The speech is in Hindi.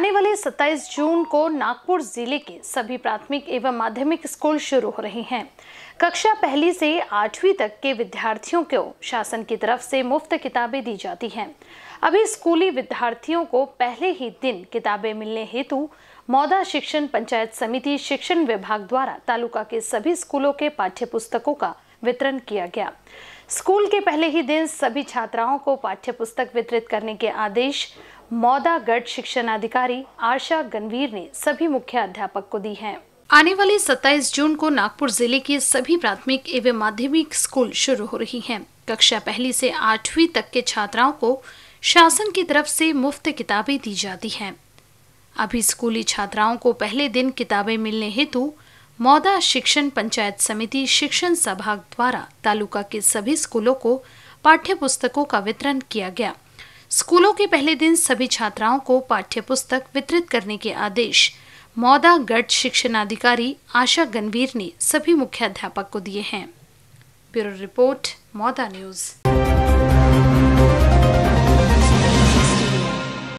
आने वाले 27 जून को नागपुर जिले के सभी प्राथमिक एवं माध्यमिक स्कूल शुरू हो रहे हैं कक्षा पहली से आठवीं तक के विद्यार्थियों को शासन की तरफ से मुफ्त किताबें दी जाती हैं अभी स्कूली विद्यार्थियों को पहले ही दिन किताबें मिलने हेतु मौदा शिक्षण पंचायत समिति शिक्षण विभाग द्वारा तालुका के सभी स्कूलों के पाठ्य पुस्तकों का वितरण किया गया स्कूल के पहले ही दिन सभी छात्राओं को पाठ्य पुस्तक वितरित करने के आदेश मौदागढ़ अधिकारी आशा गणवीर ने सभी मुख्य अध्यापक को दी है आने वाले 27 जून को नागपुर जिले के सभी प्राथमिक एवं माध्यमिक स्कूल शुरू हो रही हैं। कक्षा पहली से आठवीं तक के छात्राओं को शासन की तरफ से मुफ्त किताबें दी जाती हैं अभी स्कूली छात्राओं को पहले दिन किताबें मिलने हेतु मौदा शिक्षण पंचायत समिति शिक्षण सभा द्वारा तालुका के सभी स्कूलों को पाठ्य पुस्तकों का वितरण किया गया स्कूलों के पहले दिन सभी छात्राओं को पाठ्य पुस्तक वितरित करने के आदेश मौदा गढ़ शिक्षणाधिकारी आशा गंभीर ने सभी मुख्याध्यापक को दिए हैं ब्यूरो रिपोर्ट मौदा न्यूज़